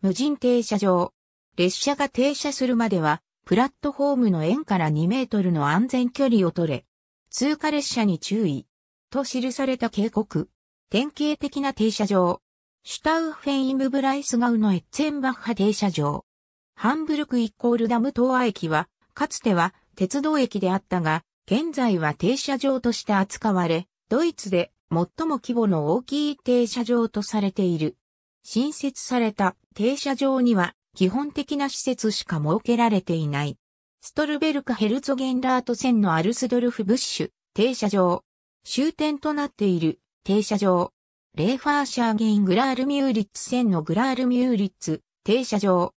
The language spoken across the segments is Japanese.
無人停車場。列車が停車するまでは、プラットフォームの円から2メートルの安全距離を取れ、通過列車に注意。と記された警告。典型的な停車場。シュタウフェンイムブライスガウのエッツェンバッハ停車場。ハンブルクイコールダム東亜駅は、かつては鉄道駅であったが、現在は停車場として扱われ、ドイツで最も規模の大きい停車場とされている。新設された停車場には基本的な施設しか設けられていない。ストルベルクヘルツォゲンラート線のアルスドルフブッシュ停車場。終点となっている停車場。レーファーシャーゲイングラールミューリッツ線のグラールミューリッツ停車場。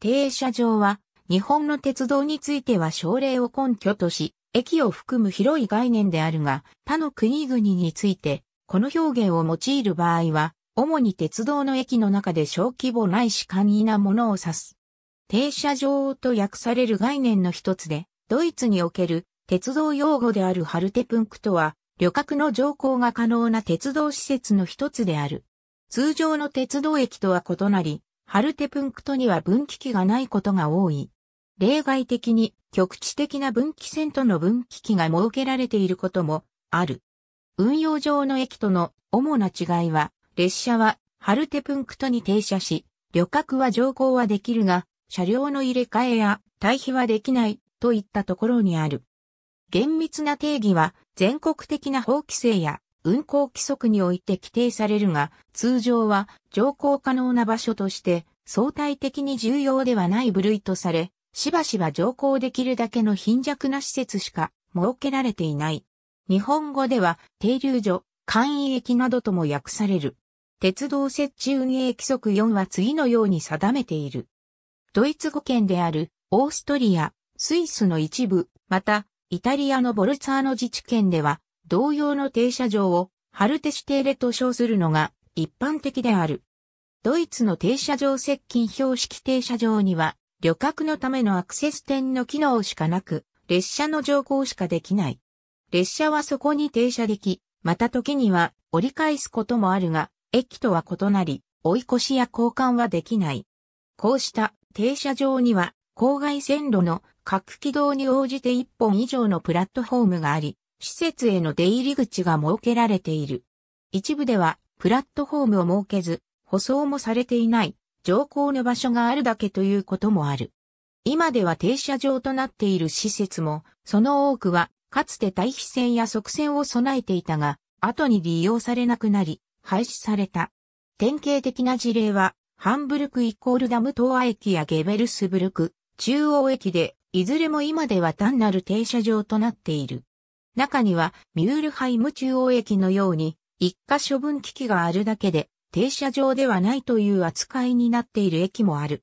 停車場は日本の鉄道については省令を根拠とし、駅を含む広い概念であるが、他の国々について、この表現を用いる場合は、主に鉄道の駅の中で小規模ないし簡易なものを指す。停車場と訳される概念の一つで、ドイツにおける鉄道用語であるハルテプンクトは、旅客の乗降が可能な鉄道施設の一つである。通常の鉄道駅とは異なり、ハルテプンクトには分岐器がないことが多い。例外的に局地的な分岐線との分岐器が設けられていることもある。運用上の駅との主な違いは、列車はハルテプンクトに停車し、旅客は乗降はできるが、車両の入れ替えや退避はできないといったところにある。厳密な定義は全国的な法規制や運行規則において規定されるが、通常は乗降可能な場所として相対的に重要ではない部類とされ、しばしば乗降できるだけの貧弱な施設しか設けられていない。日本語では停留所、簡易駅などとも訳される。鉄道設置運営規則4は次のように定めている。ドイツ語圏であるオーストリア、スイスの一部、またイタリアのボルツァーノ自治圏では同様の停車場をハルテ指定でと称するのが一般的である。ドイツの停車場接近標識停車場には旅客のためのアクセス点の機能しかなく、列車の乗降しかできない。列車はそこに停車でき、また時には折り返すこともあるが、駅とは異なり、追い越しや交換はできない。こうした停車場には、郊外線路の各軌道に応じて1本以上のプラットフォームがあり、施設への出入り口が設けられている。一部では、プラットフォームを設けず、舗装もされていない、乗降の場所があるだけということもある。今では停車場となっている施設も、その多くは、かつて対比線や側線を備えていたが、後に利用されなくなり、廃止された。典型的な事例は、ハンブルクイコールダム東亜駅やゲベルスブルク、中央駅で、いずれも今では単なる停車場となっている。中には、ミュールハイム中央駅のように、一箇所分機器があるだけで、停車場ではないという扱いになっている駅もある。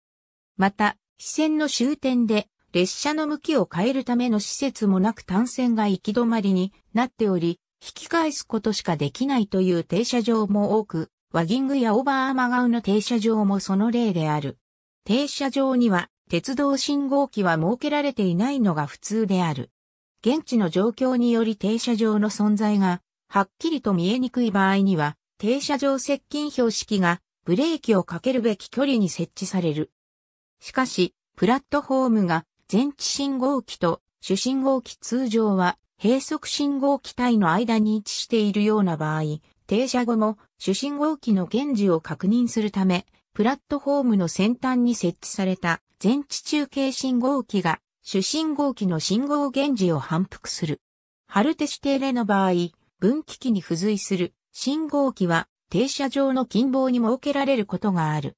また、支線の終点で、列車の向きを変えるための施設もなく単線が行き止まりになっており、引き返すことしかできないという停車場も多く、ワギングやオバーマガウの停車場もその例である。停車場には鉄道信号機は設けられていないのが普通である。現地の状況により停車場の存在がはっきりと見えにくい場合には停車場接近標識がブレーキをかけるべき距離に設置される。しかし、プラットフォームが全地信号機と主信号機通常は閉塞信号機体の間に位置しているような場合、停車後も主信号機の現時を確認するため、プラットフォームの先端に設置された全地中継信号機が主信号機の信号現時を反復する。ハルテシテレの場合、分岐器に付随する信号機は停車場の近傍に設けられることがある。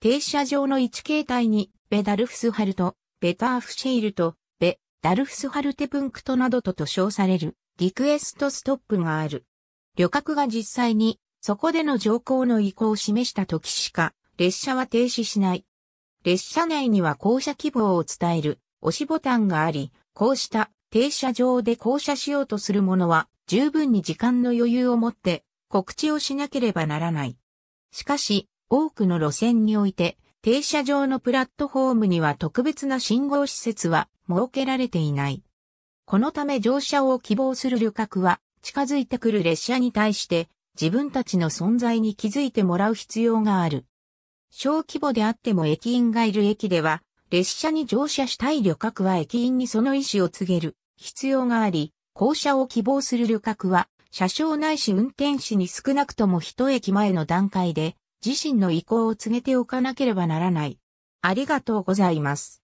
停車場の位置形態にベダルフスハルト、ベターフシェイルとダルフスハルテプンクトなどとと称されるリクエストストップがある。旅客が実際にそこでの乗降の意向を示した時しか列車は停止しない。列車内には降車希望を伝える押しボタンがあり、こうした停車場で降車しようとする者は十分に時間の余裕を持って告知をしなければならない。しかし、多くの路線において停車場のプラットフォームには特別な信号施設は設けられていない。このため乗車を希望する旅客は近づいてくる列車に対して自分たちの存在に気づいてもらう必要がある。小規模であっても駅員がいる駅では列車に乗車したい旅客は駅員にその意思を告げる必要があり、降車を希望する旅客は車掌ないし運転士に少なくとも一駅前の段階で自身の意向を告げておかなければならない。ありがとうございます。